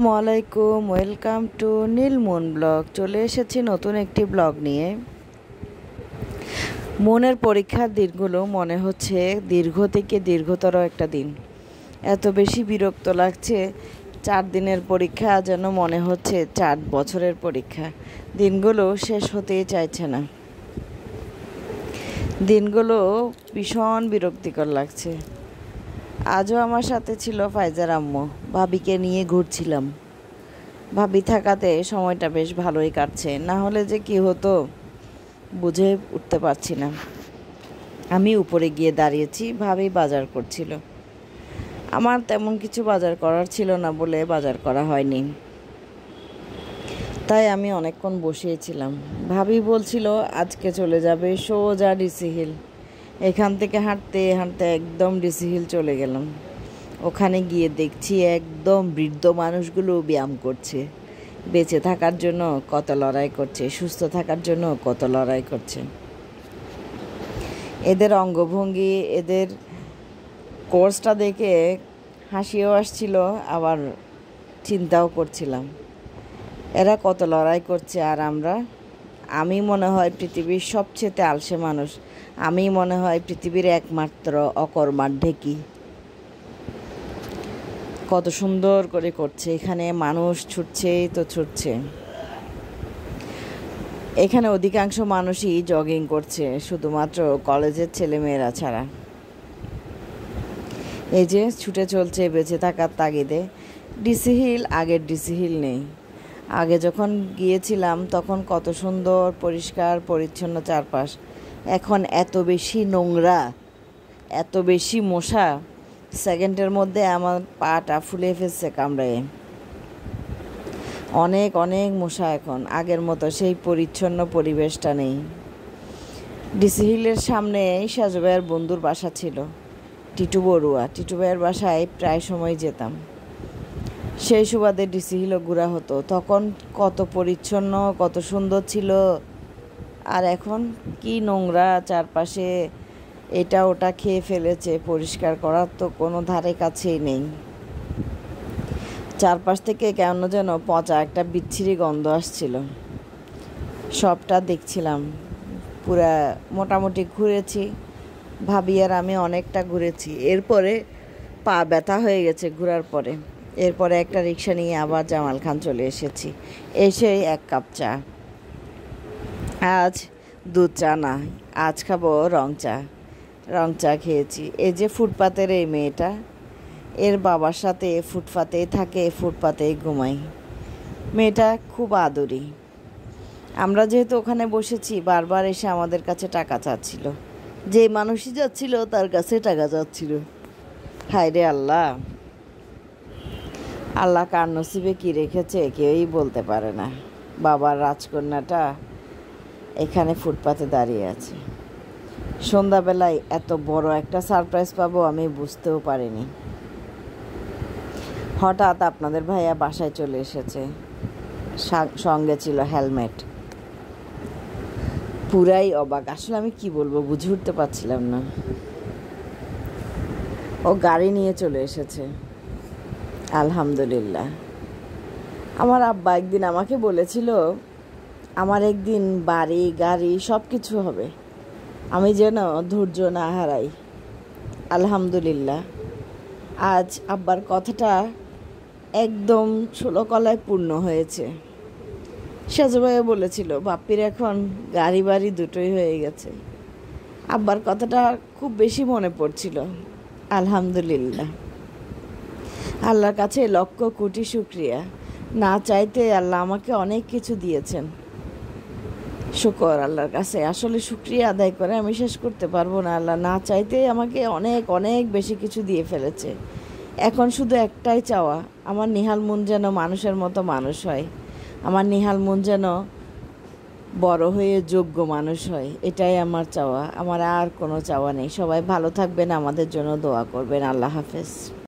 আসসালামাইকুম welcome to Nilmon blog চলে এসেছি নতুন একটি ব্লগ নিয়ে মনের পরীক্ষার দিনগুলো মনে হচ্ছে দীর্ঘ থেকে দীর্ঘতর একটা দিন এত বেশি বিরক্ত লাগছে চার দিনের পরীক্ষা যেন মনে হচ্ছে চার বছরের পরীক্ষা দিনগুলো শেষ হতেই চাইছে না দিনগুলো ভীষণ বিরক্তিকর লাগছে আজও আমার সাথে ছিল ফাইজার আম্মু ভাবিকে নিয়ে ঘুরছিলাম ভাবি থাকাতে সময়টা বেশ ভালোই কাটছে না হলে যে কি হতো বুঝে উঠতে পারছি না আমি উপরে গিয়ে দাঁড়িয়েছি ভাবি বাজার করছিল আমার তেমন কিছু বাজার করার ছিল না বলে বাজার করা হয়নি তাই আমি অনেকক্ষণ বসিয়েছিলাম ভাবি বলছিল আজকে চলে যাবে সোজা ডিসি হিল এখান থেকে হাঁটতে হাঁটতে একদম ডিসি হিল চলে গেলাম ওখানে গিয়ে দেখছি একদম বৃদ্ধ মানুষগুলো ব্যায়াম করছে বেঁচে থাকার জন্য কত লড়াই করছে সুস্থ থাকার জন্য কত লড়াই করছে এদের অঙ্গভঙ্গি এদের কোর্সটা দেখে হাসিও আসছিল আবার চিন্তাও করছিলাম এরা কত লড়াই করছে আর আমরা আমি মনে হয় পৃথিবীর সবচেয়ে আলসে মানুষ আমি মনে হয় পৃথিবীর একমাত্র অকর্মার ঢেকি কত সুন্দর করে করছে এখানে মানুষ ছুটছে তো ছুটছে এখানে অধিকাংশ মানুষই জগিং করছে শুধুমাত্র কলেজের ছেলেমেয়েরা ছাড়া এই যে ছুটে চলছে বেঁচে থাকার তাগিদে ডিসি হিল আগের ডিসি হিল নেই আগে যখন গিয়েছিলাম তখন কত সুন্দর পরিষ্কার পরিচ্ছন্ন চারপাশ এখন এত বেশি নোংরা এত বেশি মশা সেকেন্ডের মধ্যে আমার পাটা ফুলে ফেলছে কামড়ে অনেক অনেক মশা এখন আগের মতো সেই পরিচ্ছন্ন পরিবেশটা নেই ডিসি হিলের সামনে সাজু বন্ধুর বাসা ছিল টিটু বড়ুয়া টিটু ভাইয়ের বাসায় প্রায় সময় যেতাম সেই সুবাদে ডিসি হিল ঘোরা হতো তখন কত পরিচ্ছন্ন কত সুন্দর ছিল আর এখন কি নোংরা চারপাশে এটা ওটা খেয়ে ফেলেছে পরিষ্কার করার তো কোনো ধারে কাছেই নেই চারপাশ থেকে কেন যেন পচা একটা বিচ্ছিরি গন্ধ আসছিল সবটা দেখছিলাম পুরা মোটামুটি ঘুরেছি ভাবি আর আমি অনেকটা ঘুরেছি এরপরে পা ব্যথা হয়ে গেছে ঘোরার পরে এরপরে একটা রিক্সা নিয়ে আবার জামাল খান চলে এসেছি এসেই এক কাপ চা আজ দুধ চা না আজ খাবো রং চা রং চা খেয়েছি এই যে ফুটপাতের এই মেয়েটা এর বাবার সাথে ফুটপাতেই থাকে ফুটপাতেই ঘুমাই মেয়েটা খুব আদরি আমরা যেহেতু ওখানে বসেছি বারবার এসে আমাদের কাছে টাকা চাচ্ছিল যে মানুষই যাচ্ছিল তার কাছে টাকা চাচ্ছিল হায় রে আল্লাহ আল্লাহ কার নসিবে কী রেখেছে কেউই বলতে পারে না বাবার রাজকন্যাটা এখানে ফুটপাতে দাঁড়িয়ে আছে সন্ধ্যাবেলায় এত বড় একটা সারপ্রাইজ পাবো আমি বুঝতেও পারিনি হঠাৎ আপনাদের ভাইয়া বাসায় চলে এসেছে সঙ্গে ছিল হেলমেট পুরাই অবাক আসলে আমি কি বলবো বুঝে উঠতে পারছিলাম না ও গাড়ি নিয়ে চলে এসেছে আলহামদুলিল্লাহ আমার আব্বা একদিন আমাকে বলেছিল আমার একদিন বাড়ি গাড়ি সব কিছু হবে আমি যেন ধৈর্য না হারাই আলহামদুলিল্লাহ আজ আব্বার কথাটা একদম ষোলকলায় পূর্ণ হয়েছে সেজবাইও বলেছিল বাপির এখন গাড়ি বাড়ি দুটোই হয়ে গেছে আব্বার কথাটা খুব বেশি মনে পড়ছিল আলহামদুলিল্লাহ আল্লাহর কাছে লক্ষ কোটি শুক্রিয়া না চাইতে আল্লাহ আমাকে অনেক কিছু দিয়েছেন শুকর আল্লাহর কাছে আসলে শুক্রিয়া আদায় করে আমি শেষ করতে পারবো না আল্লাহ না চাইতেই আমাকে অনেক অনেক বেশি কিছু দিয়ে ফেলেছে এখন শুধু একটাই চাওয়া আমার নিহাল মন যেন মানুষের মতো মানুষ হয় আমার নিহাল মন যেন বড় হয়ে যোগ্য মানুষ হয় এটাই আমার চাওয়া আমার আর কোনো চাওয়া নেই সবাই ভালো থাকবেন আমাদের জন্য দোয়া করবেন আল্লাহ হাফেজ